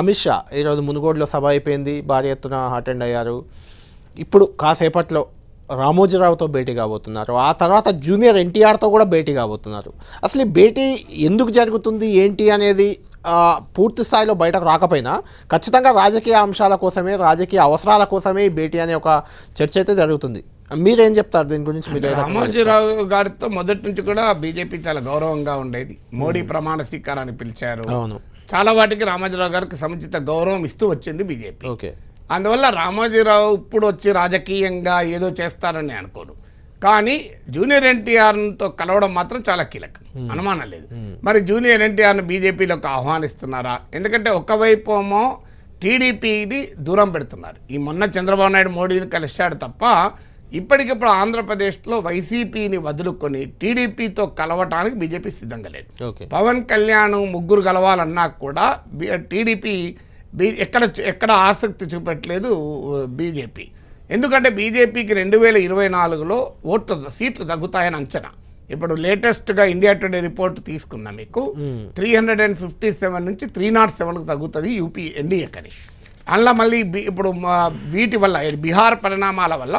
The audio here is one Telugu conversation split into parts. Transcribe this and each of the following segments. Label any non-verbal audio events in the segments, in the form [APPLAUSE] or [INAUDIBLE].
అమిత్ షా ఈరోజు మునుగోడులో సభ అయిపోయింది భారీ ఎత్తున అటెండ్ అయ్యారు ఇప్పుడు కాసేపట్లో రామోజీరావుతో భేటీ కాబోతున్నారు ఆ తర్వాత జూనియర్ ఎన్టీఆర్తో కూడా భేటీ కాబోతున్నారు అసలు ఈ భేటీ ఎందుకు జరుగుతుంది ఏంటి అనేది పూర్తి స్థాయిలో బయటకు రాకపోయినా ఖచ్చితంగా రాజకీయ అంశాల కోసమే రాజకీయ అవసరాల కోసమే ఈ భేటీ అనే ఒక చర్చ అయితే జరుగుతుంది మీరేం చెప్తారు దీని గురించి మీరు రామోజీరావు గారితో మొదటి నుంచి కూడా బీజేపీ చాలా గౌరవంగా ఉండేది మోడీ ప్రమాణ స్వీకారాన్ని పిలిచారు అవును చాలా వాటికి రామోజీరావు గారికి సముచిత గౌరవం ఇస్తూ వచ్చింది బీజేపీ ఓకే అందువల్ల రామోజీరావు ఇప్పుడు వచ్చి రాజకీయంగా ఏదో చేస్తారని అనుకోను కానీ జూనియర్ ఎన్టీఆర్తో కలవడం మాత్రం చాలా కీలకం అనుమానం లేదు మరి జూనియర్ ఎన్టీఆర్ను బీజేపీలోకి ఆహ్వానిస్తున్నారా ఎందుకంటే ఒకవైపు ఏమో టీడీపీని దూరం పెడుతున్నారు ఈ మొన్న చంద్రబాబు నాయుడు మోడీని కలిశాడు తప్ప ఇప్పటికిప్పుడు ఆంధ్రప్రదేశ్లో వైసీపీని వదులుకొని టీడీపీతో కలవటానికి బీజేపీ సిద్ధంగా లేదు పవన్ కళ్యాణ్ ముగ్గురు కలవాలన్నా కూడా టీడీపీ ఎక్కడ ఎక్కడ ఆసక్తి చూపెట్టలేదు బీజేపీ ఎందుకంటే బీజేపీకి రెండు వేల ఇరవై నాలుగులో ఓట్లు సీట్లు తగ్గుతాయని అంచనా ఇప్పుడు లేటెస్ట్గా ఇండియా టుడే రిపోర్ట్ తీసుకున్నా మీకు three hundred and fifty seven నుంచి త్రీ నాట్ సెవెన్కి తగ్గుతుంది యూపీ ఎన్డీఏ కనీష్ అందులో మళ్ళీ ఇప్పుడు వీటి వల్ల బీహార్ పరిణామాల వల్ల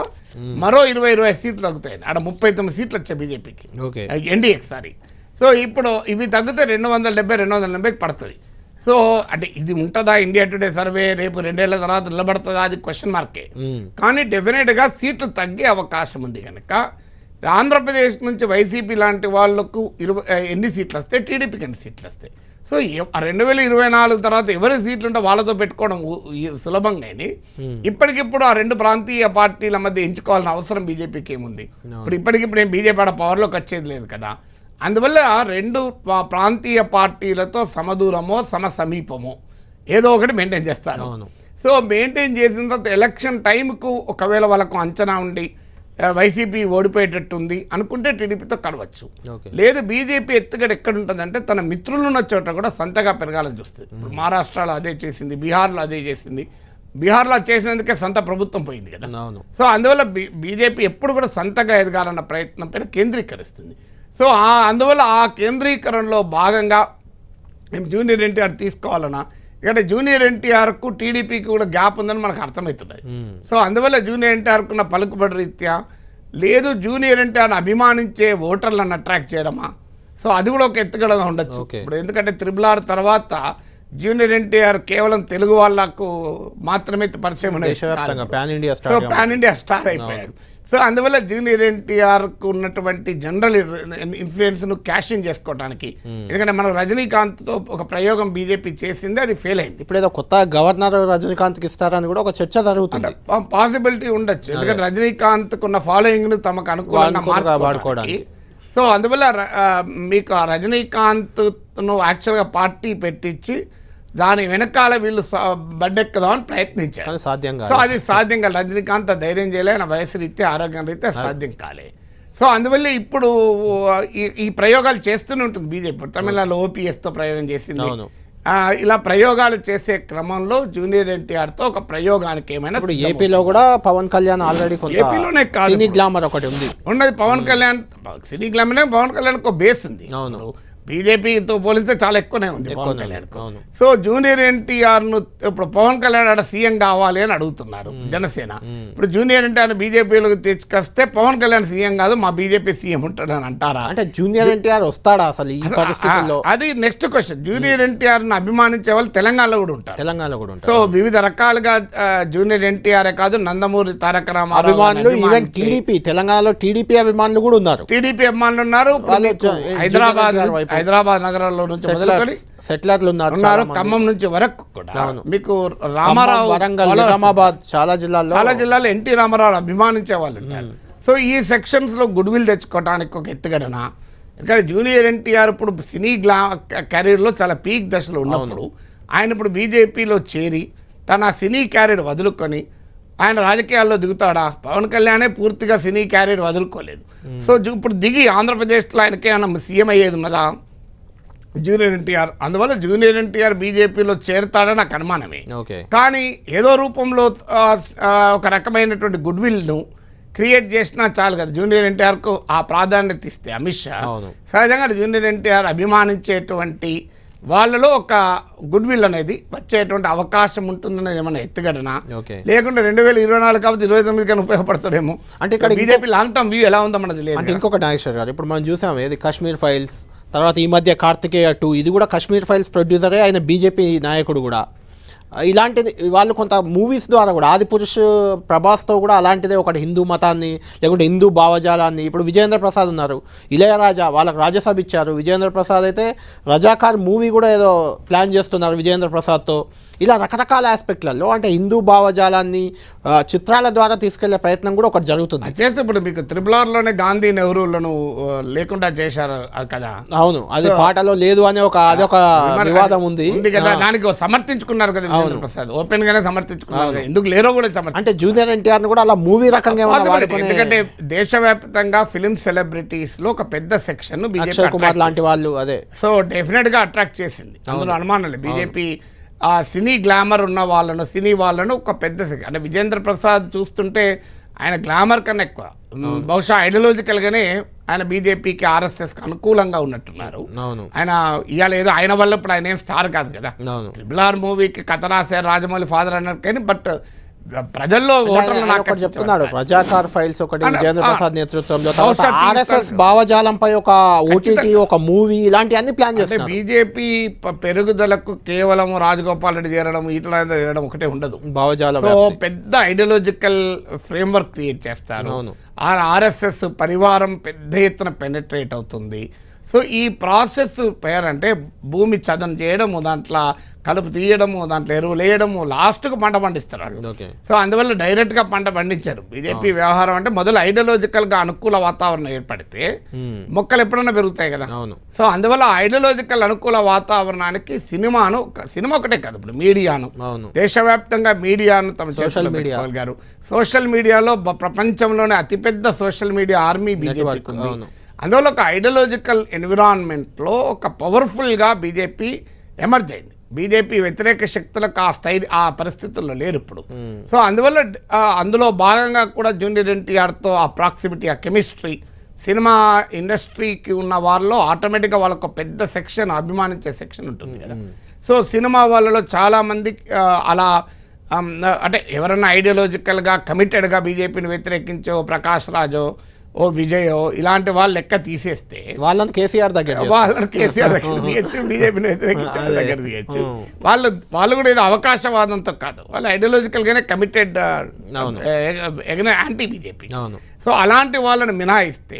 మరో ఇరవై ఇరవై సీట్లు తగ్గుతాయి ఆడ ముప్పై తొమ్మిది సీట్లు వచ్చాయి బీజేపీకి ఎన్డీఏకి సారీ సో ఇప్పుడు ఇవి తగ్గితే రెండు వందల డెబ్బై రెండు వందల డెబ్బైకి పడుతుంది సో అంటే ఇది ఉంటుందా ఇండియా టుడే సర్వే రేపు రెండేళ్ల తర్వాత నిలబడుతుందా అది క్వశ్చన్ మార్కే కానీ డెఫినెట్గా సీట్లు తగ్గే అవకాశం ఉంది కనుక ఆంధ్రప్రదేశ్ నుంచి వైసీపీ లాంటి వాళ్లకు ఇరవై ఎన్ని సీట్లు వస్తాయి టీడీపీకి ఎన్ని సీట్లు వస్తాయి సో రెండు వేల ఇరవై నాలుగు తర్వాత ఎవరి సీట్లు ఉంటే వాళ్ళతో పెట్టుకోవడం సులభం కానీ ఇప్పటికిప్పుడు ఆ రెండు ప్రాంతీయ పార్టీల మధ్య ఎంచుకోవాల్సిన అవసరం బీజేపీకి ఏముంది ఇప్పుడు ఇప్పటికిప్పుడు నేను బీజేపీ ఆడ పవర్లోకి వచ్చేది లేదు కదా అందువల్ల రెండు ప్రాంతీయ పార్టీలతో సమదూరమో సమసమీపమో ఏదో ఒకటి మెయింటైన్ చేస్తారు సో మెయింటైన్ చేసిన తర్వాత ఎలక్షన్ టైంకు ఒకవేళ వాళ్ళకు అంచనా ఉండి వైసీపీ ఓడిపోయేటట్టుంది అనుకుంటే టీడీపీతో కడవచ్చు లేదు బీజేపీ ఎత్తుగడ ఎక్కడుంటుందంటే తన మిత్రులున్న చోట కూడా సంతగా పెరగాలని చూస్తుంది ఇప్పుడు మహారాష్ట్రలో అదే చేసింది బీహార్లో అదే చేసింది బీహార్లో చేసినందుకే సంత ప్రభుత్వం పోయింది కదా సో అందువల్ల బీజేపీ ఎప్పుడు కూడా సంతగా ఎదగాలన్న ప్రయత్నం పైన కేంద్రీకరిస్తుంది సో అందువల్ల ఆ కేంద్రీకరణలో భాగంగా మేము జూనియర్ ఎన్టీఆర్ తీసుకోవాలన్నా ఇక్కడ జూనియర్ ఎన్టీఆర్కు టీడీపీకి కూడా గ్యాప్ ఉందని మనకు అర్థమవుతున్నాయి సో అందువల్ల జూనియర్ ఎన్టీఆర్కు ఉన్న పలుకుబడి రీత్యా లేదు జూనియర్ ఎన్టీఆర్ అభిమానించే ఓటర్లను అట్రాక్ట్ చేయడమా సో అది కూడా ఒక ఎత్తుగడగా ఉండొచ్చు ఇప్పుడు ఎందుకంటే త్రిబుల్ ఆర్ తర్వాత జూనియర్ ఎన్టీఆర్ కేవలం తెలుగు వాళ్ళకు మాత్రమే పరిచయం సో ఇండియా స్టార్ అయిపోయాడు సో అందువల్ల జూనియర్ ఎన్టీఆర్కు ఉన్నటువంటి జనరల్ ఇన్ఫ్లుయెన్స్ను క్యాషింగ్ చేసుకోవడానికి hmm. ఎందుకంటే మనం రజనీకాంత్తో ఒక ప్రయోగం బీజేపీ చేసింది అది ఫెయిల్ అయింది ఇప్పుడు ఏదో కొత్త గవర్నర్ రజనీకాంత్కి ఇస్తారని కూడా ఒక చర్చ జరుగుతుంది పాసిబిలిటీ ఉండొచ్చు ఎందుకంటే కు ఉన్న ఫాలోయింగ్ను తమకు అనుకూలంగా సో అందువల్ల మీకు ఆ రజనీకాంత్ను యాక్చువల్గా పార్టీ పెట్టించి దాని వెనకాల వీళ్ళు బడ్డెక్కుదామని ప్రయత్నించారు సాధ్యం సో అది సాధ్యం కాదు రజనీకాంత్ ధైర్యం చేయలే వయసు రీత్యా ఆరోగ్యం రీత్యా సాధ్యం కాలే సో అందువల్ల ఇప్పుడు ఈ ప్రయోగాలు చేస్తూనే ఉంటుంది బీజేపీ తమిళనాడులో ఓపీఎస్తో ప్రయోగం చేసింది ఇలా ప్రయోగాలు చేసే క్రమంలో జూనియర్ ఎన్టీఆర్తో ఒక ప్రయోగానికి ఏమైనా ఇప్పుడు ఏపీలో కూడా పవన్ కళ్యాణ్ ఆల్రెడీ ఏపీలోనే కాదు సినీ గ్లామర్ ఒకటి ఉంది ఉన్నది పవన్ కళ్యాణ్ సినీ గ్లామర్ పవన్ కళ్యాణ్ ఒక బేస్ ఉంది అవును బీజేపీతో పోలిస్తే చాలా ఎక్కువనే ఉంది Pavan Kalyan so junior NTR ను ఇప్పుడు పవన్ కళ్యాణ్ ఆడ సీఎం కావాలి అని అడుగుతున్నారు జనసేన ఇప్పుడు జూనియర్ ఎన్టీఆర్ బీజేపీలోకి తెచ్చుకొస్తే పవన్ కళ్యాణ్ సీఎం కాదు మా బీజేపీ సీఎం ఉంటాడని అంటారా అంటే జూనియర్ ఎన్టీఆర్ వస్తాడా అసలు ఈ పరిస్థితుల్లో అది నెక్స్ట్ క్వశ్చన్ జూనియర్ ఎన్టీఆర్ ను అభిమానించే వాళ్ళు తెలంగాణలో కూడా ఉంటారు తెలంగాణలో కూడా సో వివిధ రకాలుగా జూనియర్ ఎన్టీఆర్ కాదు నందమూరి తారక రామ అభిమానులు ఈవెన్ టీడీపీ తెలంగాణలో టీడీపీ అభిమానులు కూడా ఉన్నారు టీడీపీ అభిమానులు ఉన్నారు హైదరాబాద్ హైదరాబాద్ నగరాల్లో నుంచి మొదలుకొని సెటిలర్లు ఉన్నారు ఉన్నారు ఖమ్మం నుంచి వరకు కూడా మీకు రామారావు నిజామాబాద్ చాలా జిల్లాల్లో చాలా జిల్లాలో ఎన్టీ రామారావు అభిమానించే వాళ్ళు సో ఈ సెక్షన్స్ గుడ్ విల్ తెచ్చుకోవడానికి ఒక ఎత్తుగడన ఎందుకంటే జూనియర్ ఎన్టీఆర్ ఇప్పుడు సినీ గ్లా లో చాలా పీక్ దశలో ఉన్నప్పుడు ఆయన ఇప్పుడు బీజేపీలో చేరి తన సినీ క్యారీర్ వదులుకొని ఆయన రాజకీయాల్లో దిగుతాడా పవన్ కళ్యాణే పూర్తిగా సినీ క్యారీర్ వదులుకోలేదు సో ఇప్పుడు దిగి ఆంధ్రప్రదేశ్లో ఆయనకేమైనా సీఎం అయ్యేది ఉన్నదా జూనియర్ ఎన్టీఆర్ అందువల్ల జూనియర్ ఎన్టీఆర్ బీజేపీలో చేరుతాడని నాకు అనుమానమే కానీ ఏదో రూపంలో ఒక రకమైనటువంటి గుడ్ విల్ను క్రియేట్ చేసినా చాలు కదా జూనియర్ ఎన్టీఆర్కు ఆ ప్రాధాన్యత ఇస్తే అమిత్ షా సహజంగా జూనియర్ ఎన్టీఆర్ అభిమానించేటువంటి వాళ్ళలో ఒక గుడ్ విల్ అనేది వచ్చేటువంటి అవకాశం ఉంటుందనేది ఏమైనా ఎత్తుగడన లేకుంటే రెండు వేల ఇరవై నాలుగు కాబట్టి ఇరవై తొమ్మిది కానీ ఉపయోగపడతాడేమో అంటే ఇక్కడ బీజేపీ లాంగ్ టర్మ్ వ్యూ ఎలా ఉందో మనది లేదు అంటే ఇంకొక నాగేశ్వర్ గారు ఇప్పుడు మనం చూసాం ఏది కాశ్మీర్ ఫైల్స్ తర్వాత ఈ మధ్య కార్తికేయ టూ ఇది కూడా కశ్మీర్ ఫైల్స్ ప్రొడ్యూసరే ఆయన బీజేపీ నాయకుడు కూడా ఇలాంటిది వాళ్ళు కొంత మూవీస్ ద్వారా కూడా ఆదిపురుష్ ప్రభాస్తో కూడా అలాంటిదే ఒకటి హిందూ మతాన్ని లేకుంటే హిందూ భావజాలాన్ని ఇప్పుడు విజయేంద్ర ప్రసాద్ ఉన్నారు ఇళయరాజా వాళ్ళకు రాజ్యసభ ఇచ్చారు విజయేంద్ర ప్రసాద్ అయితే రజాకార్ మూవీ కూడా ఏదో ప్లాన్ చేస్తున్నారు విజయేంద్ర ప్రసాద్తో ఇలా రకరకాల ఆస్పెక్ట్లలో అంటే హిందూ భావజాలాన్ని చిత్రాల ద్వారా తీసుకెళ్లే ప్రయత్నం కూడా ఒకటి జరుగుతుంది చేస్తే ఇప్పుడు మీకు ఆర్లోనే గాంధీ నెహ్రూలను లేకుండా చేశారు కదా అవును అది పాటలో లేదు అనే ఒక అది ఒక వివాదం ఉంది కదా దానికి సమర్థించుకున్నారు కదా ప్రసాద్ ఓపెన్ గానే సమర్థించుకున్నారు ఎందుకు లేరో కూడా అంటే జూనియర్ ఎన్టీఆర్ కూడా అలా మూవీ రకంగా ఎందుకంటే దేశవ్యాప్తంగా ఫిలిం సెలబ్రిటీస్ లో ఒక పెద్ద సెక్షన్ బీజేపీ కుమార్ లాంటి వాళ్ళు అదే సో డెఫినెట్ గా అట్రాక్ట్ చేసింది అందులో అనుమానాలు బీజేపీ ఆ సినీ గ్లామర్ ఉన్న వాళ్ళను సినీ వాళ్ళను ఒక పెద్ద అంటే విజేంద్ర ప్రసాద్ చూస్తుంటే ఆయన గ్లామర్ కన్నా ఎక్కువ బహుశా ఐడియలాజికల్గానే ఆయన బీజేపీకి ఆర్ఎస్ఎస్కి అనుకూలంగా ఉన్నట్టున్నారు ఆయన ఇవాళ ఏదో ఆయన వల్ల ఇప్పుడు ఆయన ఏం స్టార్ కాదు కదా ట్రిబుల్ ఆర్ మూవీకి కథ రాశారు రాజమౌళి ఫాదర్ అన్నారు కానీ బట్ ప్రజల్లో చెప్తున్నాడు ప్రజాకార్ ఫైల్స్ ఒకటి విజేంద్ర ప్రసాద్ నేతృత్వంలో ఆర్ఎస్ఎస్ భావజాలంపై ఒక ఓటీటీ ఒక మూవీ ఇలాంటివన్నీ ప్లాన్ చేస్తారు బీజేపీ పెరుగుదలకు కేవలం రాజగోపాల్ రెడ్డి చేరడం ఇట్లా చేరడం ఒకటే ఉండదు భావజాలం సో పెద్ద ఐడియాలజికల్ ఫ్రేమ్వర్క్ క్రియేట్ చేస్తారు ఆ ఆర్ఎస్ఎస్ పరివారం పెద్ద ఎత్తున పెనట్రేట్ అవుతుంది సో ఈ ప్రాసెస్ పేరంటే భూమి చదం చేయడం దాంట్లో కలుపు తీయడము దాంట్లో ఎరువులు వేయడము లాస్ట్కు పంట పండిస్తున్నారు సో అందువల్ల డైరెక్ట్గా పంట పండించారు బీజేపీ వ్యవహారం అంటే మొదలు ఐడియలాజికల్గా అనుకూల వాతావరణం ఏర్పడితే మొక్కలు ఎప్పుడన్నా పెరుగుతాయి కదా సో అందువల్ల ఐడియలాజికల్ అనుకూల వాతావరణానికి సినిమాను సినిమా ఒకటే కదా ఇప్పుడు మీడియాను దేశవ్యాప్తంగా మీడియాను తమ సోషల్ మీడియా గారు సోషల్ మీడియాలో ప్రపంచంలోనే అతిపెద్ద సోషల్ మీడియా ఆర్మీ బీజేపీ ఉంది అందువల్ల ఒక ఐడియలాజికల్ ఎన్విరాన్మెంట్లో ఒక పవర్ఫుల్గా బీజేపీ ఎమర్జ్ అయింది బీజేపీ వ్యతిరేక శక్తులకు ఆ స్థై ఆ పరిస్థితుల్లో లేరు ఇప్పుడు సో అందువల్ల అందులో భాగంగా కూడా జూనియర్ ఎన్టీఆర్తో ఆ ప్రాక్సిమిటీ ఆ కెమిస్ట్రీ సినిమా ఇండస్ట్రీకి ఉన్న వాళ్ళలో ఆటోమేటిక్గా వాళ్ళకు పెద్ద సెక్షన్ అభిమానించే సెక్షన్ ఉంటుంది కదా సో సినిమా వాళ్ళలో చాలామంది అలా అంటే ఎవరైనా ఐడియాలజికల్గా కమిటెడ్గా బీజేపీని వ్యతిరేకించో ప్రకాష్ రాజో ఓ విజయో ఇలాంటి వాళ్ళు లెక్క తీసేస్తే వాళ్ళని కేసీఆర్ దగ్గర వాళ్ళని కేసీఆర్ దగ్గర తీయచ్చు బీజేపీ వ్యతిరేకించిన దగ్గర తీయచ్చు వాళ్ళు వాళ్ళు కూడా ఏదో అవకాశవాదంతో కాదు వాళ్ళు ఐడియాలజికల్గానే కమిటెడ్ యాంటీ బీజేపీ సో అలాంటి వాళ్ళని మినహాయిస్తే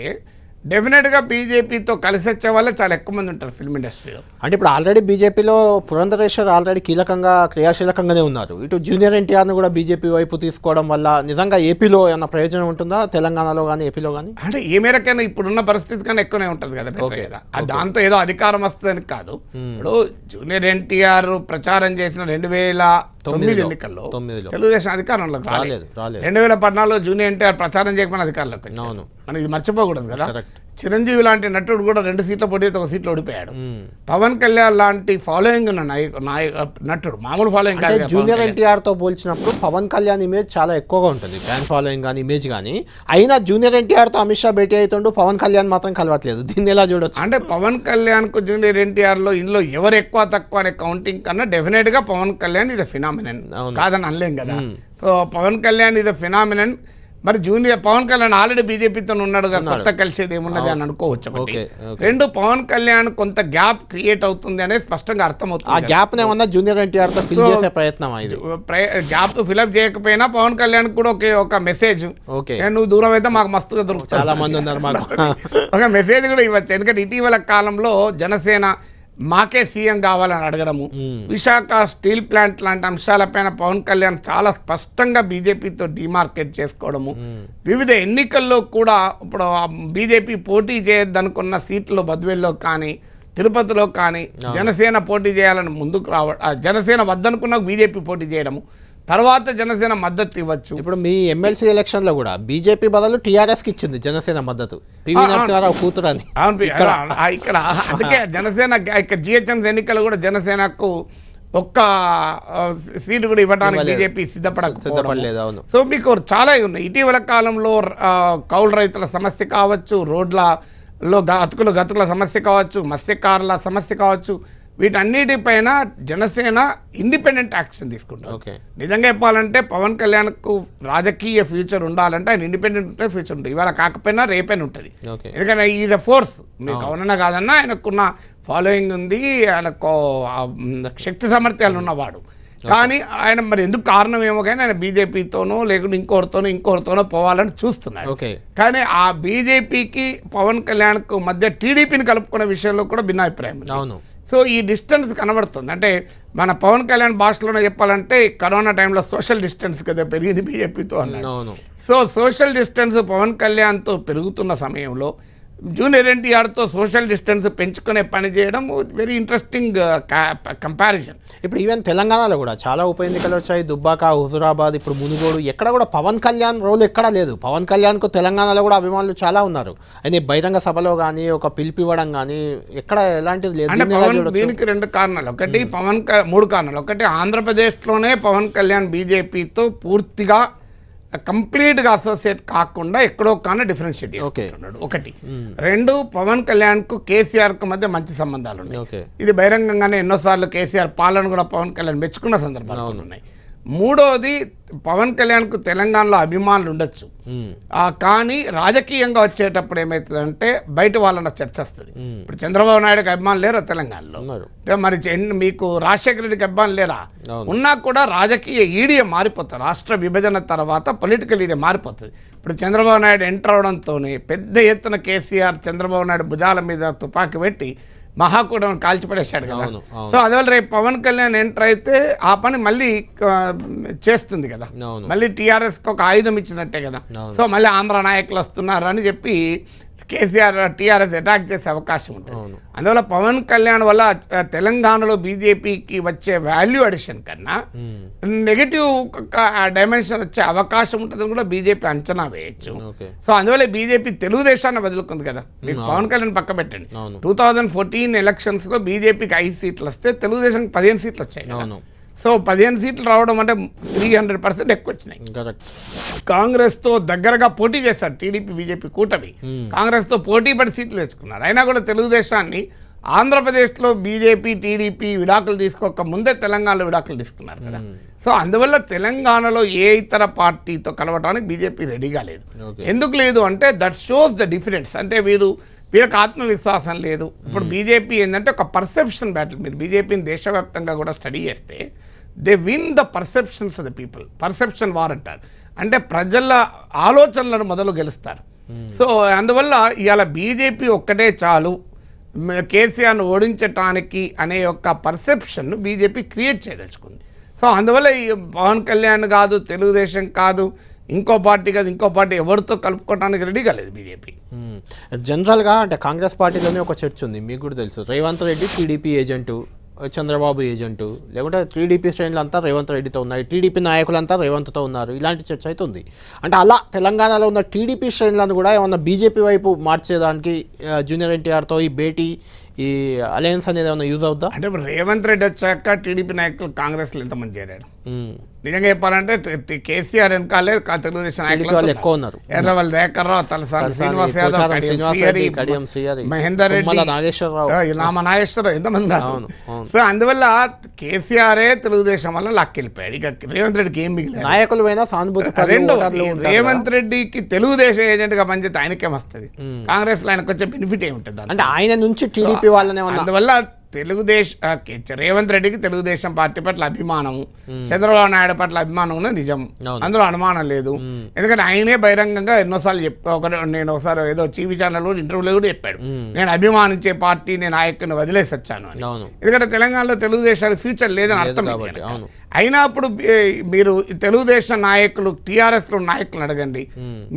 డెఫినెట్గా బీజేపీతో కలిసి వచ్చే వాళ్ళే చాలా ఎక్కువ మంది ఉంటారు ఫిల్మ్ ఇండస్ట్రీలో అంటే ఇప్పుడు ఆల్రెడీ బీజేపీలో పురంధరేశ్వర్ ఆల్రెడీ కీలకంగా క్రియాశీలకంగానే ఉన్నారు ఇటు జూనియర్ ఎన్టీఆర్ను కూడా బీజేపీ వైపు తీసుకోవడం వల్ల నిజంగా ఏపీలో ఏమైనా ప్రయోజనం ఉంటుందా తెలంగాణలో కానీ ఏపీలో కానీ అంటే ఏ మేరకైనా ఇప్పుడున్న పరిస్థితి కన్నా ఎక్కువనే ఉంటుంది కదా దాంతో ఏదో అధికారం వస్తుందని కాదు ఇప్పుడు జూనియర్ ఎన్టీఆర్ ప్రచారం చేసిన రెండు వేల తొమ్మిది ఎన్నికల్లో తెలుగుదేశం అధికారంలో రాలేదు రెండు వేల పద్నాలుగులో జూనియర్ ఎన్టీఆర్ ప్రచారం చేయకపోయినా అధికారంలోకి అవును మనం ఇది మర్చిపోకూడదు కదా చిరంజీవి లాంటి నటుడు కూడా రెండు సీట్ల పొడితే ఒక సీట్లో ఓడిపోయాడు పవన్ కళ్యాణ్ లాంటి ఫాలోయింగ్ ఉన్న నాయక నాయక నటుడు మామూలు ఫాలోయింగ్ జూనియర్ జూనియర్ ఎన్టీఆర్తో పోల్చినప్పుడు పవన్ కళ్యాణ్ ఇమేజ్ చాలా ఎక్కువగా ఉంటుంది ఫ్యాన్ ఫాలోయింగ్ కానీ ఇమేజ్ కానీ అయినా జూనియర్ ఎన్టీఆర్తో అమిత్ షా భేటీ అవుతుండు పవన్ కళ్యాణ్ మాత్రం కలవట్లేదు దీన్ని ఎలా చూడొచ్చు అంటే పవన్ కు జూనియర్ ఎన్టీఆర్లో ఇందులో ఎవరు ఎక్కువ తక్కువ అనే కౌంటింగ్ కన్నా డెఫినెట్గా పవన్ కళ్యాణ్ ఇది ఫినామినన్ కాదని అనలేం కదా సో పవన్ కళ్యాణ్ ఇది ఫినామినన్ మరి జూనియర్ పవన్ కళ్యాణ్ ఆల్రెడీ బీజేపీతో ఉన్నాడు కొత్త కలిసేది ఏమున్నది అని అనుకోవచ్చు రెండు పవన్ కళ్యాణ్ కొంత గ్యాప్ క్రియేట్ అవుతుంది అనేది స్పష్టంగా అర్థమవుతుంది ఆ గ్యాప్ జూనియర్ ఫిల్ చేసే ప్రయత్నం గ్యాప్ ఫిలప్ చేయకపోయినా పవన్ కళ్యాణ్ కూడా ఒక ఒక మెసేజ్ నువ్వు దూరం అయితే మాకు మస్తుగా దొరుకుతుంది చాలా మంది ఉన్నారు [LAUGHS] ఒక మెసేజ్ కూడా ఇవ్వచ్చు ఎందుకంటే ఇటీవల కాలంలో జనసేన మాకే సీఎం కావాలని అడగడము విశాఖ స్టీల్ ప్లాంట్ లాంటి అంశాలపైన పవన్ కళ్యాణ్ చాలా స్పష్టంగా బీజేపీతో డిమార్కెట్ చేసుకోవడము వివిధ ఎన్నికల్లో కూడా ఇప్పుడు బీజేపీ పోటీ చేయొద్దనుకున్న సీట్లు బద్వేల్లో కానీ తిరుపతిలో కానీ జనసేన పోటీ చేయాలని ముందుకు రావ జనసేన వద్దనుకున్న బీజేపీ పోటీ చేయడము తర్వాత జనసేన మద్దతు ఇవ్వచ్చు ఇప్పుడు మీ ఎమ్మెల్సీ ఎలక్షన్ లో కూడా బీజేపీ బదులు టీఆర్ఎస్ కి ఇచ్చింది జనసేన మద్దతు కూతురు అని ఇక్కడ అందుకే జనసేన జిహెచ్ఎంసీ ఎన్నికలు కూడా జనసేనకు ఒక్క సీటు కూడా ఇవ్వడానికి బీజేపీ సిద్ధపడలేదు సో మీకు చాలా ఉన్నాయి ఇటీవల కాలంలో కౌలు రైతుల సమస్య కావచ్చు లో అతుకులు గతుకుల సమస్య కావచ్చు మత్స్యకారుల సమస్య కావచ్చు వీటన్నిటిపైన జనసేన ఇండిపెండెంట్ యాక్షన్ తీసుకుంటారు నిజంగా చెప్పాలంటే పవన్ కళ్యాణ్కు రాజకీయ ఫ్యూచర్ ఉండాలంటే ఆయన ఇండిపెండెంట్ ఉంటే ఫ్యూచర్ ఉంటుంది ఇవాళ కాకపోయినా రేపైనా ఉంటుంది ఎందుకంటే ఈజ్ అ ఫోర్స్ మీకు అవునన్నా కాదన్నా ఆయనకున్న ఫాలోయింగ్ ఉంది ఆయనకు శక్తి సామర్థ్యాలు ఉన్నవాడు కానీ ఆయన మరి ఎందుకు కారణం ఏమో కానీ ఆయన బీజేపీతోనో లేకుంటే ఇంకోరితోనో ఇంకోరితోనో పోవాలని చూస్తున్నాడు కానీ ఆ బీజేపీకి పవన్ కళ్యాణ్కు మధ్య టీడీపీని కలుపుకునే విషయంలో కూడా భిన్నాభిప్రాయం అవును సో ఈ డిస్టెన్స్ కనబడుతుంది అంటే మన పవన్ కళ్యాణ్ భాషలోనే చెప్పాలంటే కరోనా టైంలో సోషల్ డిస్టెన్స్ కదా పెరిగింది బీజేపీతో అన్నాడు సో సోషల్ డిస్టెన్స్ పవన్ కళ్యాణ్తో పెరుగుతున్న సమయంలో జూనియర్ ఎన్టీఆర్తో సోషల్ డిస్టెన్స్ పెంచుకునే పని చేయడం వెరీ ఇంట్రెస్టింగ్ uh, కంపారిజన్ ఇప్పుడు ఈవెన్ తెలంగాణలో కూడా చాలా ఉప ఎన్నికలు వచ్చాయి దుబ్బాక హుజురాబాద్ ఇప్పుడు మునుగోడు ఎక్కడ కూడా పవన్ కళ్యాణ్ రోల్ ఎక్కడా లేదు పవన్ కళ్యాణ్కు తెలంగాణలో కూడా అభిమానులు చాలా ఉన్నారు అయితే బహిరంగ సభలో కానీ ఒక పిలిపివ్వడం ఇవ్వడం కానీ ఎక్కడ ఎలాంటిది లేదు దీనికి రెండు కారణాలు ఒకటి పవన్ మూడు కారణాలు ఒకటి ఆంధ్రప్రదేశ్లోనే పవన్ కళ్యాణ్ బీజేపీతో పూర్తిగా కంప్లీట్గా అసోసియేట్ కాకుండా ఎక్కడో కానీ డిఫరెన్షియేట్ చేసుకుంటున్నాడు ఒకటి రెండు పవన్ కళ్యాణ్కు కేసీఆర్కు మధ్య మంచి సంబంధాలు ఉన్నాయి ఇది బహిరంగంగానే ఎన్నోసార్లు కేసీఆర్ పాలన కూడా పవన్ కళ్యాణ్ మెచ్చుకున్న సందర్భాలు ఉన్నాయి మూడోది పవన్ కళ్యాణ్కు తెలంగాణలో అభిమానులు ఉండొచ్చు కానీ రాజకీయంగా వచ్చేటప్పుడు ఏమవుతుందంటే బయట వాళ్ళన్న చర్చ వస్తుంది ఇప్పుడు చంద్రబాబు నాయుడుకి అభిమానులు లేరు తెలంగాణలో మరి మీకు రాజశేఖర రెడ్డికి అభిమానులు లేరా ఉన్నా కూడా రాజకీయ ఈడియే మారిపోతుంది రాష్ట్ర విభజన తర్వాత పొలిటికల్ ఈడియే మారిపోతుంది ఇప్పుడు చంద్రబాబు నాయుడు ఎంటర్ అవడంతో పెద్ద ఎత్తున కేసీఆర్ చంద్రబాబు నాయుడు భుజాల మీద తుపాకీ పెట్టి మహాకూటమి కాల్చిపడేశాడు కదా సో అందువల్ల రేపు పవన్ కళ్యాణ్ ఎంటర్ అయితే ఆ పని మళ్ళీ చేస్తుంది కదా మళ్ళీ టీఆర్ఎస్కి ఒక ఆయుధం ఇచ్చినట్టే కదా సో మళ్ళీ ఆంధ్ర నాయకులు వస్తున్నారు అని చెప్పి కేసీఆర్ టీఆర్ఎస్ అటాక్ చేసే అవకాశం ఉంటుంది అందువల్ల పవన్ కళ్యాణ్ వల్ల తెలంగాణలో బీజేపీకి వచ్చే వాల్యూ అడిషన్ కన్నా నెగిటివ్ hmm. డైమెన్షన్ వచ్చే అవకాశం ఉంటుందని కూడా బీజేపీ అంచనా వేయచ్చు సో అందువల్ల బీజేపీ తెలుగుదేశాన్ని వదులుకుంది కదా hmm, మీరు పవన్ కళ్యాణ్ పక్క పెట్టండి టూ థౌజండ్ ఫోర్టీన్ లో బీజేపీకి ఐదు సీట్లు వస్తే తెలుగుదేశానికి పదిహేను సీట్లు వచ్చాయి సో పదిహేను సీట్లు రావడం అంటే త్రీ హండ్రెడ్ పర్సెంట్ ఎక్కువ వచ్చినాయి కాంగ్రెస్తో దగ్గరగా పోటీ చేశారు టీడీపీ బీజేపీ కూటమి కాంగ్రెస్తో పోటీ పడి సీట్లు తెచ్చుకున్నారు అయినా కూడా తెలుగుదేశాన్ని ఆంధ్రప్రదేశ్లో బీజేపీ టీడీపీ విడాకులు తీసుకోక ముందే తెలంగాణలో విడాకులు తీసుకున్నారు కదా సో అందువల్ల తెలంగాణలో ఏ ఇతర పార్టీతో కలవడానికి బీజేపీ రెడీగా లేదు ఎందుకు లేదు అంటే దట్ షోస్ ద డిఫరెన్స్ అంటే వీరు వీళ్ళకి ఆత్మవిశ్వాసం లేదు ఇప్పుడు బీజేపీ ఏంటంటే ఒక పర్సెప్షన్ బ్యాటిల్ మీరు బీజేపీని దేశవ్యాప్తంగా కూడా స్టడీ చేస్తే they win the perceptions of the people perception war అంటారు అంటే ప్రజల ఆలోచనలను మొదలు గెలుస్తారు సో hmm. అందువల్ల ఇవాళ బీజేపీ ఒక్కటే చాలు కేసీఆర్ను ఓడించటానికి అనే యొక్క పర్సెప్షన్ను బీజేపీ క్రియేట్ చేయదలుచుకుంది సో అందువల్ల ఈ పవన్ కళ్యాణ్ కాదు తెలుగుదేశం కాదు ఇంకో పార్టీ కాదు ఇంకో పార్టీ ఎవరితో కలుపుకోవడానికి రెడీ కాలేదు బీజేపీ జనరల్గా hmm. అంటే కాంగ్రెస్ పార్టీలోనే ఒక చర్చ ఉంది మీకు కూడా తెలుసు Revanth Reddy TDP agent Chandrababu agent లేకుంటే టీడీపీ శ్రేణులు అంతా రేవంత్ రెడ్డితో ఉన్నాయి టీడీపీ నాయకులంతా రేవంత్తో ఉన్నారు ఇలాంటి చర్చ అయితే ఉంది అంటే అలా తెలంగాణలో ఉన్న టీడీపీ శ్రేణులను కూడా ఏమన్నా బీజేపీ వైపు మార్చేదానికి జూనియర్ ఎన్టీఆర్తో ఈ భేటీ ఈ అలయన్స్ అనేది ఏమైనా యూజ్ అవుతా అంటే రేవంత్ రెడ్డి వచ్చాక టీడీపీ నాయకులు కాంగ్రెస్ లో ఎంతమంది చేరాడు నిజంగా చెప్పాలంటే కేసీఆర్ వెనకాలే తెలుగుదేశం నాయకులు ఎక్కువ ఉన్నారు ఎర్రవల్లి తలసాని శ్రీనివాస్ యాదవ్ మహేందర్ రెడ్డి నాగేశ్వరరావు నామ నాగేశ్వరరావు ఎంతమంది సో అందువల్ల కేసీఆరే తెలుగుదేశం వల్ల వెళ్ళిపోయాడు ఇక రేవంత్ రెడ్డికి ఏం మిగిలిన నాయకులు పోయినా సానుభూతి రెండు రేవంత్ రెడ్డికి తెలుగుదేశం ఏజెంట్ గా పనిచేస్తే ఆయనకేం వస్తుంది కాంగ్రెస్ లో ఆయనకు వచ్చే బెనిఫిట్ ఏముంటుంది అంటే ఆయన నుంచి టీడీపీ వాళ్ళనే అందువల్ల తెలుగుదేశం రేవంత్ రెడ్డికి తెలుగుదేశం పార్టీ పట్ల అభిమానం చంద్రబాబు నాయుడు పట్ల అభిమానం నిజం అందులో అనుమానం లేదు ఎందుకంటే ఆయనే బహిరంగంగా ఎన్నోసార్లు చెప్పా ఒక నేను ఒకసారి ఏదో టీవీ ఛానల్ కూడా ఇంటర్వ్యూలో కూడా చెప్పాడు నేను అభిమానించే పార్టీ నేను నాయకుని వదిలేసి వచ్చాను ఎందుకంటే తెలంగాణలో తెలుగుదేశానికి ఫ్యూచర్ లేదని అర్థం అయినా అప్పుడు మీరు తెలుగుదేశం నాయకులు టీఆర్ఎస్ నాయకులను అడగండి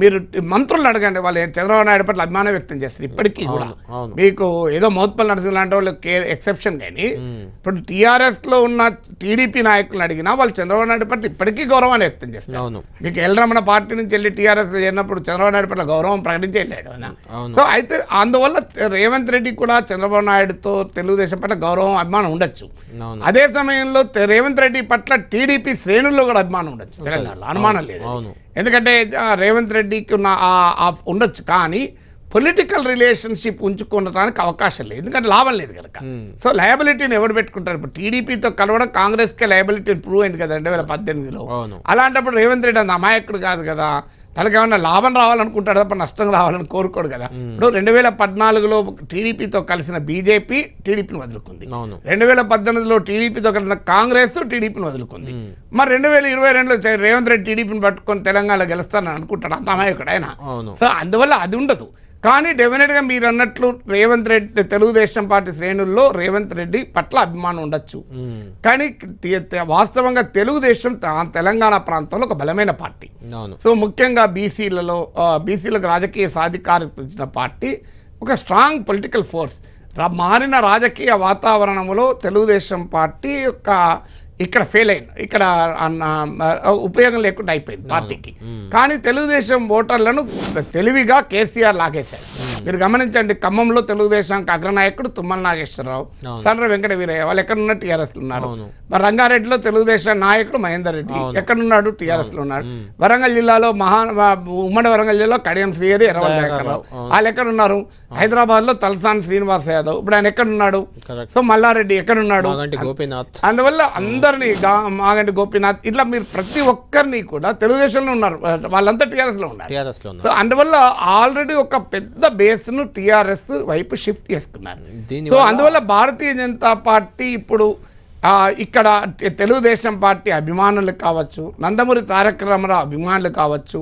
మీరు మంత్రులను అడగండి వాళ్ళు చంద్రబాబు నాయుడు పట్ల అభిమానం వ్యక్తం చేస్తారు ఇప్పటికీ కూడా మీకు ఏదో మౌత్పల్ నరసింహ లాంటి వాళ్ళు ఎక్సెప్షన్ కానీ ఇప్పుడు లో ఉన్న టీడీపీ నాయకులు అడిగినా వాళ్ళు చంద్రబాబు నాయుడు పట్ల ఇప్పటికీ గౌరవాన్ని వ్యక్తం చేస్తారు మీకు రమణ పార్టీ నుంచి వెళ్ళి లో చేరినప్పుడు చంద్రబాబు నాయుడు పట్ల గౌరవం ప్రకటించేయలేడు సో అయితే అందువల్ల రేవంత్ రెడ్డి కూడా చంద్రబాబు నాయుడుతో తెలుగుదేశం పట్ల గౌరవం అభిమానం ఉండొచ్చు అదే సమయంలో రేవంత్ రెడ్డి పట్ల టీడీపీ శ్రేణుల్లో కూడా అభిమానం ఉండొచ్చు తెలంగాణలో అనుమానం లేదు ఎందుకంటే రేవంత్ రెడ్డికి ఉన్న ఉండొచ్చు కానీ పొలిటికల్ రిలేషన్షిప్ ఉంచుకోవడానికి అవకాశం లేదు ఎందుకంటే లాభం లేదు కనుక సో లయబిలిటీని ఎవరు పెట్టుకుంటారు ఇప్పుడు టీడీపీతో కలవడం కాంగ్రెస్కే లయబిలిటీని ప్రూవ్ అయింది కదా రెండు వేల పద్దెనిమిదిలో అలాంటప్పుడు రేవంత్ రెడ్డి అంత అమాయకుడు కాదు కదా తనకు ఏమన్నా లాభం రావాలనుకుంటాడు తప్ప నష్టం రావాలని కోరుకోడు కదా ఇప్పుడు రెండు వేల పద్నాలుగులో టీడీపీతో కలిసిన బీజేపీ టీడీపీని వదులుకుంది రెండు వేల పద్దెనిమిదిలో టీడీపీతో కలిసిన కాంగ్రెస్ టీడీపీని వదులుకుంది మరి రెండు వేల ఇరవై రెండులో రేవంత్ రెడ్డి టీడీపీని పట్టుకొని తెలంగాణలో గెలుస్తానని అనుకుంటాడు అంత అమాయకుడు ఆయన సో అందువల్ల అది ఉండదు కానీ డెఫినెట్గా మీరు అన్నట్లు రేవంత్ రెడ్డి తెలుగుదేశం పార్టీ శ్రేణుల్లో రేవంత్ రెడ్డి పట్ల అభిమానం ఉండొచ్చు కానీ వాస్తవంగా తెలుగుదేశం తెలంగాణ ప్రాంతంలో ఒక బలమైన పార్టీ సో ముఖ్యంగా బీసీలలో బీసీలకు రాజకీయ సాధికారత ఇచ్చిన పార్టీ ఒక స్ట్రాంగ్ పొలిటికల్ ఫోర్స్ మారిన రాజకీయ వాతావరణంలో తెలుగుదేశం పార్టీ యొక్క ఇక్కడ ఫెయిల్ అయింది ఇక్కడ ఉపయోగం లేకుండా అయిపోయింది పార్టీకి కానీ తెలుగుదేశం ఓటర్లను తెలివిగా కేసీఆర్ లాగేశారు మీరు గమనించండి ఖమ్మంలో తెలుగుదేశానికి అగ్రనాయకుడు తుమ్మల నాగేశ్వరరావు సండ్ర వెంకట వీరయ్య వాళ్ళు ఎక్కడున్న టీఆర్ఎస్లు ఉన్నారు రంగారెడ్డిలో తెలుగుదేశం నాయకుడు మహేందర్ రెడ్డి ఎక్కడున్నాడు లో ఉన్నాడు వరంగల్ జిల్లాలో మహా ఉమ్మడి వరంగల్ జిల్లాలో కడియం శ్రీహరి ఎర్రవల్ నాయకరావు వాళ్ళు ఎక్కడున్నారు హైదరాబాద్లో తలసాని శ్రీనివాస్ యాదవ్ ఇప్పుడు ఆయన ఎక్కడున్నాడు సో మల్లారెడ్డి ఎక్కడున్నాడు అందువల్ల అందరూ అందరినీ మాగంటి గోపీనాథ్ ఇట్లా మీరు ప్రతి ఒక్కరిని కూడా తెలుగుదేశంలో ఉన్నారు వాళ్ళంతా లో ఉన్నారు సో అందువల్ల ఆల్రెడీ ఒక పెద్ద బేస్ ను టీఆర్ఎస్ వైపు షిఫ్ట్ చేసుకున్నారు సో అందువల్ల భారతీయ జనతా పార్టీ ఇప్పుడు ఇక్కడ తెలుగుదేశం పార్టీ అభిమానులు కావచ్చు నందమూరి తారక రామారావు అభిమానులు కావచ్చు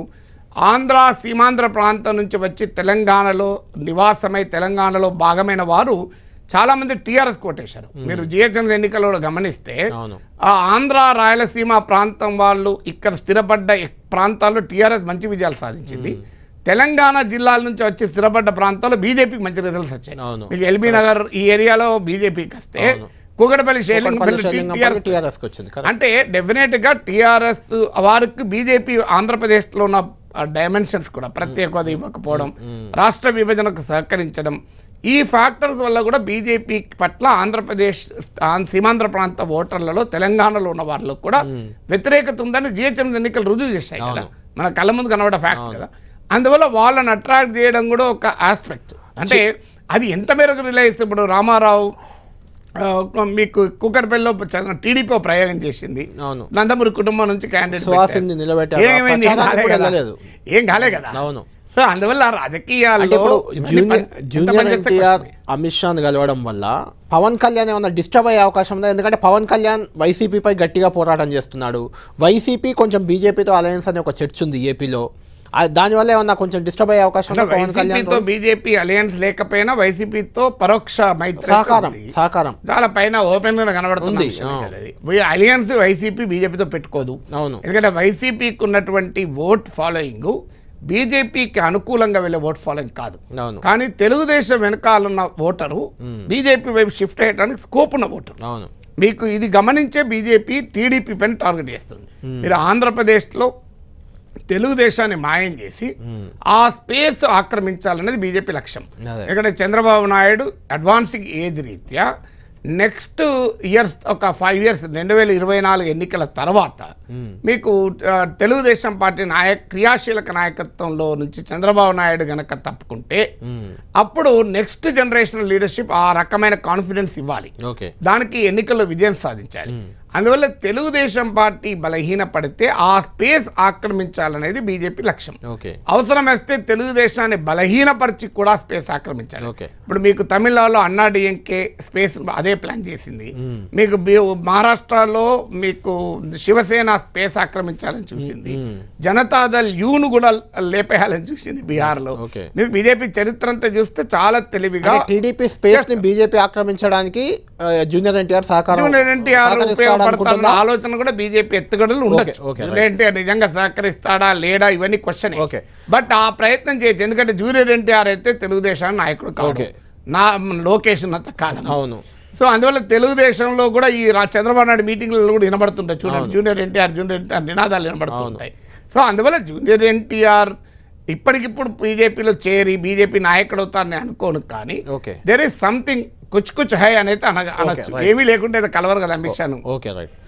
ఆంధ్ర సీమాంధ్ర ప్రాంతం నుంచి వచ్చి తెలంగాణలో నివాసమై తెలంగాణలో భాగమైన వారు చాలా మంది టీఆర్ఎస్ కొట్టేశారు మీరు జిహెచ్ఎంసీ ఎన్నికల్లో గమనిస్తే ఆ ఆంధ్ర రాయలసీమ ప్రాంతం వాళ్ళు ఇక్కడ స్థిరపడ్డ ప్రాంతాల్లో టీఆర్ఎస్ మంచి విజయాలు సాధించింది తెలంగాణ జిల్లాల నుంచి వచ్చి స్థిరపడ్డ ప్రాంతాల్లో బీజేపీకి మంచి రిజల్ట్స్ వచ్చాయి మీకు ఎల్బీ నగర్ ఈ ఏరియాలో బీజేపీకి వస్తే కూకటపల్లి అంటే డెఫినెట్ గా టీఆర్ఎస్ వారికి బీజేపీ ఆంధ్రప్రదేశ్ లో ఉన్న డైమెన్షన్స్ కూడా ప్రత్యేకత ఇవ్వకపోవడం రాష్ట్ర విభజనకు సహకరించడం ఈ ఫ్యాక్టర్స్ వల్ల కూడా బీజేపీ పట్ల ఆంధ్రప్రదేశ్ సీమాంధ్ర ప్రాంత ఓటర్లలో తెలంగాణలో ఉన్న వాళ్ళకు కూడా వ్యతిరేకత ఉందని జిహెచ్ఎంసీ ఎన్నికలు రుజువు చేశాయి కదా మన కళ్ళ ముందు కనబడే ఫ్యాక్ట్ కదా అందువల్ల వాళ్ళని అట్రాక్ట్ చేయడం కూడా ఒక ఆస్పెక్ట్ అంటే అది ఎంత మేరకు రిలైజ్ ఇప్పుడు రామారావు మీకు కుక్కర్పల్లిలో టీడీపీ ప్రయోగం చేసింది నందమూరి కుటుంబం నుంచి క్యాండిడేట్ ఏం కాలే కదా ఏం కాలే కదా అవును అందువల్ల రాజకీయాలు జూనియర్ అమిత్ షాను కలవడం వల్ల పవన్ కళ్యాణ్ ఏమన్నా డిస్టర్బ్ అయ్యే అవకాశం ఉందా ఎందుకంటే పవన్ కళ్యాణ్ వైసీపీపై గట్టిగా పోరాటం చేస్తున్నాడు వైసీపీ కొంచెం బీజేపీతో అలయన్స్ అనే ఒక చర్చ ఉంది ఏపీలో దానివల్ల ఏమన్నా కొంచెం డిస్టర్బ్ అయ్యే అవకాశం వైసీపీతో బీజేపీ అలయన్స్ లేకపోయినా వైసీపీతో పరోక్ష సహకారం సహకారం చాలా పైన ఓపెన్ గా కనబడుతుంది అలయన్స్ వైసీపీ బీజేపీతో పెట్టుకోదు అవును ఎందుకంటే వైసీపీకి ఉన్నటువంటి ఓట్ ఫాలోయింగ్ బీజేపీకి అనుకూలంగా వెళ్ళే ఓట్ ఫాలోయింగ్ కాదు కానీ తెలుగుదేశం వెనకాలన్న ఓటరు బీజేపీ వైపు షిఫ్ట్ అయ్యడానికి స్కోప్ ఉన్న ఓటర్ మీకు ఇది గమనించే బీజేపీ టీడీపీ పైన టార్గెట్ చేస్తుంది మీరు ఆంధ్రప్రదేశ్లో తెలుగుదేశాన్ని మాయం చేసి ఆ స్పేస్ ఆక్రమించాలనేది బీజేపీ లక్ష్యం ఇక్కడ చంద్రబాబు నాయుడు అడ్వాన్సింగ్ ఏజ్ రీత్యా నెక్స్ట్ ఇయర్స్ ఒక ఫైవ్ ఇయర్స్ రెండు వేల ఇరవై నాలుగు ఎన్నికల తర్వాత మీకు తెలుగుదేశం పార్టీ నాయక క్రియాశీలక నాయకత్వంలో నుంచి చంద్రబాబు నాయుడు గనక తప్పుకుంటే అప్పుడు నెక్స్ట్ జనరేషన్ లీడర్షిప్ ఆ రకమైన కాన్ఫిడెన్స్ ఇవ్వాలి దానికి ఎన్నికల్లో విజయం సాధించాలి అందువల్ల తెలుగుదేశం పార్టీ బలహీనపడితే ఆ స్పేస్ ఆక్రమించాలనేది బీజేపీ లక్ష్యం అవసరం వస్తే తెలుగుదేశాన్ని బలహీనపరిచి కూడా స్పేస్ ఆక్రమించాలి ఇప్పుడు మీకు తమిళనాడులో అన్నా డిఎంకే స్పేస్ అదే ప్లాన్ చేసింది మీకు మహారాష్ట్రలో మీకు శివసేన స్పేస్ ఆక్రమించాలని చూసింది జనతాదళ్ యూను కూడా లేపేయాలని చూసింది బీహార్లో మీకు బీజేపీ చరిత్ర అంతా చూస్తే చాలా తెలివిగా టీడీపీ స్పేస్ ని బీజేపీ ఆక్రమించడానికి జూనియర్ ఎన్టీఆర్ సహకారం ఎన్టీఆర్ ఆలోచన కూడా బీజేపీ ఎత్తుగడలు ఎన్టీఆర్ నిజంగా సహకరిస్తాడా లేడా ఇవన్నీ క్వశ్చన్ బట్ ఆ ప్రయత్నం చేయొచ్చు ఎందుకంటే జూనియర్ ఎన్టీఆర్ అయితే తెలుగుదేశాన్ని నాయకుడు కాదు నా లొకేషన్ అంత కాదు అవును సో అందువల్ల తెలుగుదేశంలో కూడా ఈ చంద్రబాబు నాయుడు మీటింగ్లలో కూడా వినబడుతుంటాయి చూడండి జూనియర్ ఎన్టీఆర్ జూనియర్ ఎన్టీఆర్ నినాదాలు వినబడుతుంటాయి సో అందువల్ల జూనియర్ ఎన్టీఆర్ ఇప్పటికిప్పుడు బీజేపీలో చేరి బీజేపీ నాయకుడు అవుతారని అనుకోను కానీ దెర్ ఈస్ సంథింగ్ కుచ్ కుచ్ హై అనేది అనగా అనొచ్చు ఏమీ లేకుండా కలవరు కదా మిక్షన్ ఓకే రైట్